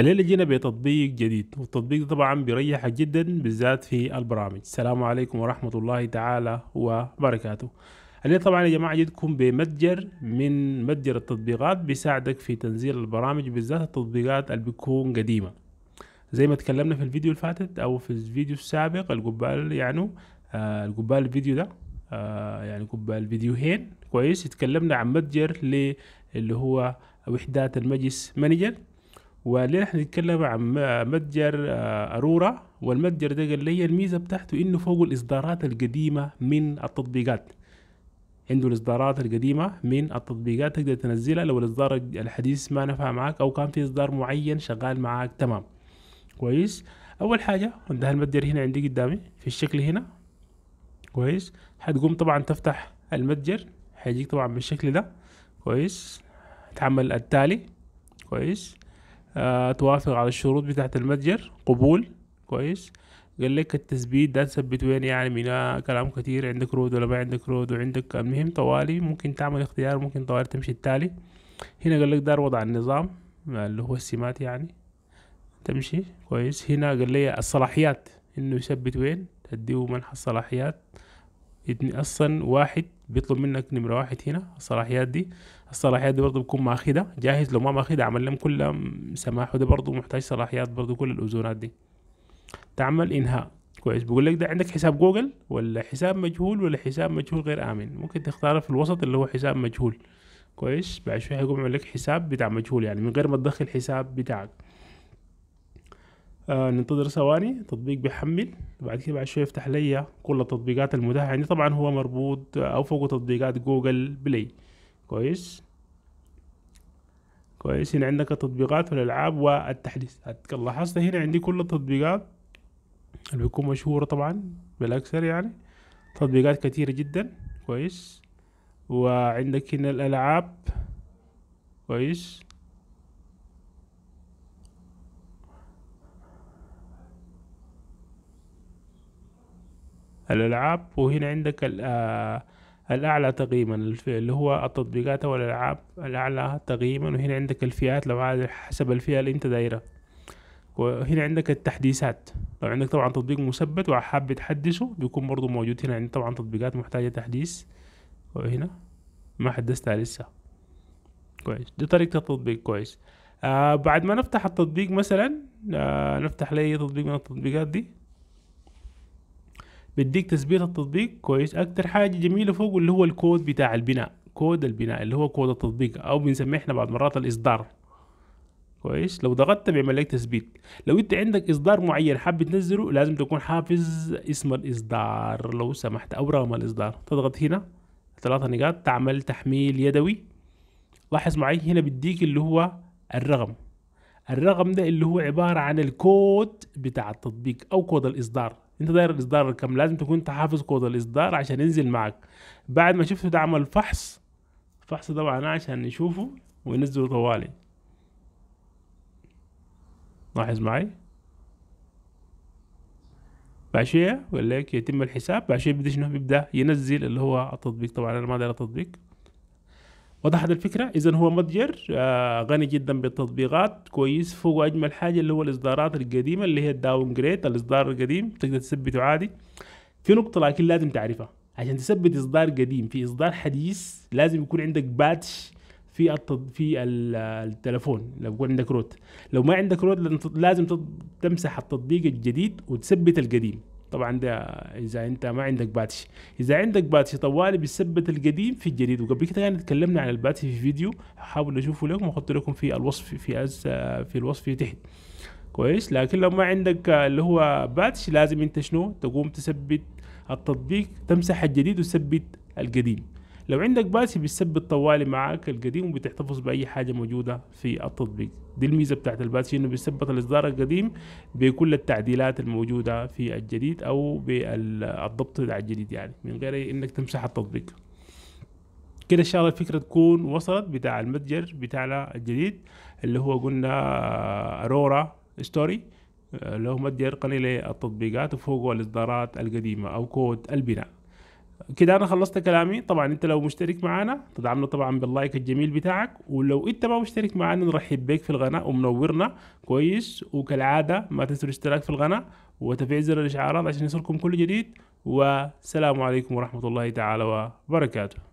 الليلة جينا بتطبيق جديد والتطبيق طبعا بيريحك جدا بالذات في البرامج السلام عليكم ورحمة الله تعالى وبركاته الليلة طبعا يا جماعة جيتكم بمتجر من متجر التطبيقات بيساعدك في تنزيل البرامج بالذات التطبيقات اللي بتكون قديمة زي ما اتكلمنا في الفيديو الفاتت او في الفيديو السابق القبال يعني آه القبال الفيديو ده آه يعني قبال فيديوهين كويس اتكلمنا عن متجر اللي هو وحدات المجلس مانجر واللي نحن نتكلم عن متجر آه، أرورا والمتجر ده قال لي الميزة بتاعته إنه فوق الإصدارات القديمة من التطبيقات عنده الإصدارات القديمة من التطبيقات تقدر تنزلها لو الإصدار الحديث ما نفع معاك أو كان في إصدار معين شغال معاك تمام كويس أول حاجة عندها المتجر هنا عندي قدامي في الشكل هنا كويس هتقوم طبعا تفتح المتجر هيجيك طبعا بالشكل ده كويس تعمل التالي كويس آه توافق على الشروط بتاعة المتجر قبول كويس قال لك التثبيت ده تثبت وين يعني من كلام كتير عندك رود ولا ما عندك رود وعندك المهم طوالي ممكن تعمل اختيار ممكن طوالي تمشي التالي هنا قال لك دار وضع النظام اللي هو السمات يعني تمشي كويس هنا قال لي الصلاحيات انه يثبت وين تديه منح الصلاحيات اصلا واحد بيطلب منك نمره واحد هنا الصلاحيات دي الصلاحيات دي برضه بتكون ماخدها جاهز لو ما ماخدها عمل لهم كلها سماح وده برضه محتاج صلاحيات برضه كل الاذونات دي تعمل انهاء كويس بقول لك ده عندك حساب جوجل ولا حساب مجهول ولا حساب مجهول غير امن ممكن تختار في الوسط اللي هو حساب مجهول كويس بعد شويه هيقوم يعمل لك حساب بتاع مجهول يعني من غير ما تدخل حساب بتاعك آه ننتظر ثواني تطبيق بيحمل بعد كده بعد شويه يفتح لي كل التطبيقات المتاحه عندي طبعا هو مربوط آه، او فوق تطبيقات جوجل بلاي كويس كويس هنا عندك التطبيقات والالعاب والتحديث لاحظت هنا عندي كل التطبيقات اللي بتكون مشهوره طبعا بالاكثر يعني تطبيقات كتيره جدا كويس وعندك هنا الالعاب كويس الألعاب وهنا عندك آه، الأعلى تقييما اللي هو التطبيقات أو الألعاب الأعلى تقييما وهنا عندك الفئات لو عاد حسب الفئة اللي أنت دايرة وهنا عندك التحديثات لو عندك طبعا تطبيق مثبت وحاب تحدثه بيكون برضو موجود هنا عندك طبعا تطبيقات محتاجة تحديث وهنا ما حدثتها لسه كويس دي طريقة التطبيق كويس آه بعد ما نفتح التطبيق مثلا آه نفتح لي تطبيق من التطبيقات دي بديك تثبيت التطبيق كويس اكتر حاجه جميله فوق اللي هو الكود بتاع البناء كود البناء اللي هو كود التطبيق او بنسميه احنا بعض مرات الاصدار كويس لو ضغطت بيعمل لك تثبيت لو انت عندك اصدار معين حابب تنزله لازم تكون حافظ اسم الاصدار لو سمحت او رقم الاصدار تضغط هنا ثلاثة نقاط تعمل تحميل يدوي لاحظ معي هنا بديك اللي هو الرقم الرقم ده اللي هو عبارة عن الكود بتاع التطبيق او كود الاصدار انت داير الاصدار الكم لازم تكون تحافظ حافظ كود الاصدار عشان ينزل معك بعد ما شفته ده عمل فحص فحص ده معناه عشان نشوفه وينزله طوالي لاحظ معي بعد شوية يقول لك يتم الحساب بعد شوية بيبدأ ينزل اللي هو التطبيق طبعا أنا ما داير التطبيق وضحت الفكرة إذا هو متجر آه، غني جدا بالتطبيقات كويس فوق أجمل حاجة اللي هو الإصدارات القديمة اللي هي الداون جريد الإصدار القديم تقدر تثبته عادي في نقطة لكن لازم تعرفها عشان تثبت إصدار قديم في إصدار حديث لازم يكون عندك باتش في التض... في التلفون لو يكون عندك روت لو ما عندك روت لازم تمسح التطبيق الجديد وتثبت القديم طبعا ده اذا انت ما عندك باتش اذا عندك باتش طوالي بيثبت القديم في الجديد وقبل كده يعني تكلمنا عن الباتش في فيديو حاول اشوفه لكم واحط لكم في الوصف في أز في الوصف تحت كويس لكن لو ما عندك اللي هو باتش لازم انت شنو تقوم تثبت التطبيق تمسح الجديد وتثبت القديم لو عندك باسي بتثبت طوالي معاك القديم وبتحتفظ باي حاجه موجوده في التطبيق دي الميزه بتاعت الباسي انه بيثبت الاصدار القديم بكل التعديلات الموجوده في الجديد او بالضبط بتاع الجديد يعني من غير انك تمسح التطبيق كده ان شاء الله الفكره تكون وصلت بتاع المتجر بتاعنا الجديد اللي هو قلنا ارورا ستوري اللي هو متجر قليل للتطبيقات وفوقه الاصدارات القديمه او كود البناء كده انا خلصت كلامي طبعا انت لو مشترك معانا تدعمنا طبعا باللايك الجميل بتاعك ولو انت ما مشترك معانا نرحب بك في القناه ومنورنا كويس وكالعاده ما تنسوا الاشتراك في القناه وتفعيل زر الاشعارات عشان يصلكم كل جديد والسلام عليكم ورحمه الله تعالى وبركاته